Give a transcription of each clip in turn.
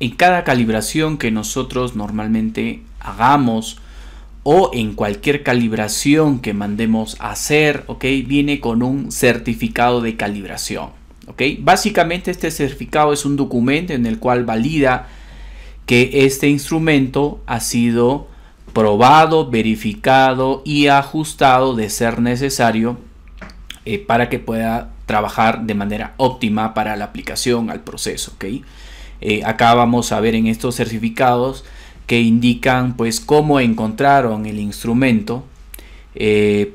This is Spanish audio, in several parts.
en cada calibración que nosotros normalmente hagamos o en cualquier calibración que mandemos a hacer, ¿ok? Viene con un certificado de calibración, ¿ok? Básicamente este certificado es un documento en el cual valida que este instrumento ha sido probado, verificado y ajustado de ser necesario eh, para que pueda trabajar de manera óptima para la aplicación al proceso, ¿ok? Eh, acá vamos a ver en estos certificados que indican pues cómo encontraron el instrumento, eh,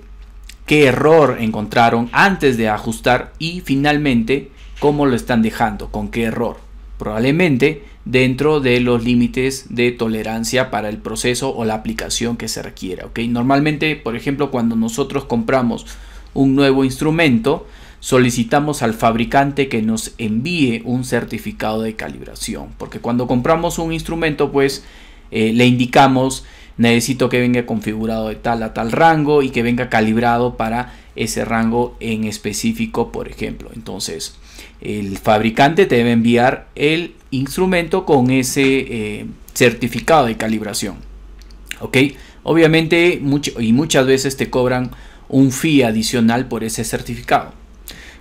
qué error encontraron antes de ajustar y finalmente cómo lo están dejando, con qué error. Probablemente dentro de los límites de tolerancia para el proceso o la aplicación que se requiera. Normalmente, por ejemplo, cuando nosotros compramos un nuevo instrumento, solicitamos al fabricante que nos envíe un certificado de calibración. Porque cuando compramos un instrumento, pues eh, le indicamos necesito que venga configurado de tal a tal rango y que venga calibrado para ese rango en específico, por ejemplo. Entonces, el fabricante te debe enviar el instrumento con ese eh, certificado de calibración. ¿Ok? Obviamente, y muchas veces te cobran un fee adicional por ese certificado.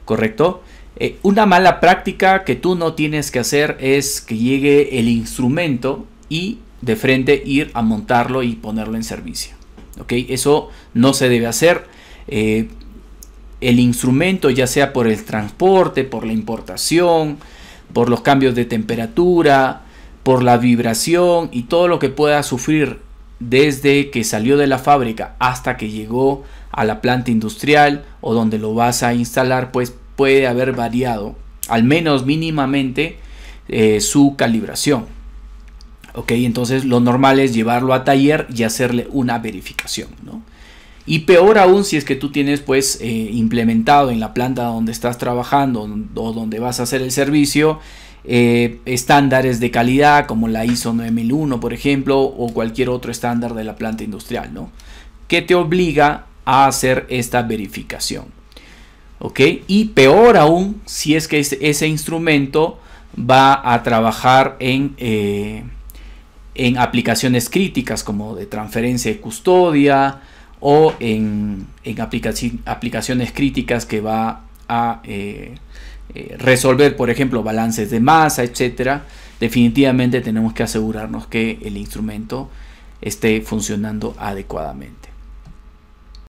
¿correcto? Eh, una mala práctica que tú no tienes que hacer es que llegue el instrumento y de frente ir a montarlo y ponerlo en servicio. ¿Ok? Eso no se debe hacer. Eh, el instrumento, ya sea por el transporte, por la importación, por los cambios de temperatura, por la vibración y todo lo que pueda sufrir desde que salió de la fábrica hasta que llegó a la planta industrial o donde lo vas a instalar, pues puede haber variado, al menos mínimamente, eh, su calibración. Ok, entonces lo normal es llevarlo a taller y hacerle una verificación, Y peor aún si es que tú tienes pues eh, implementado en la planta donde estás trabajando o donde vas a hacer el servicio eh, estándares de calidad como la ISO 9001, por ejemplo, o cualquier otro estándar de la planta industrial, ¿no? Que te obliga a hacer esta verificación. ¿Ok? Y peor aún, si es que ese instrumento va a trabajar en, eh, en aplicaciones críticas como de transferencia de custodia o en, en aplicaciones críticas que va a eh, eh, resolver, por ejemplo, balances de masa, etcétera, definitivamente tenemos que asegurarnos que el instrumento esté funcionando adecuadamente.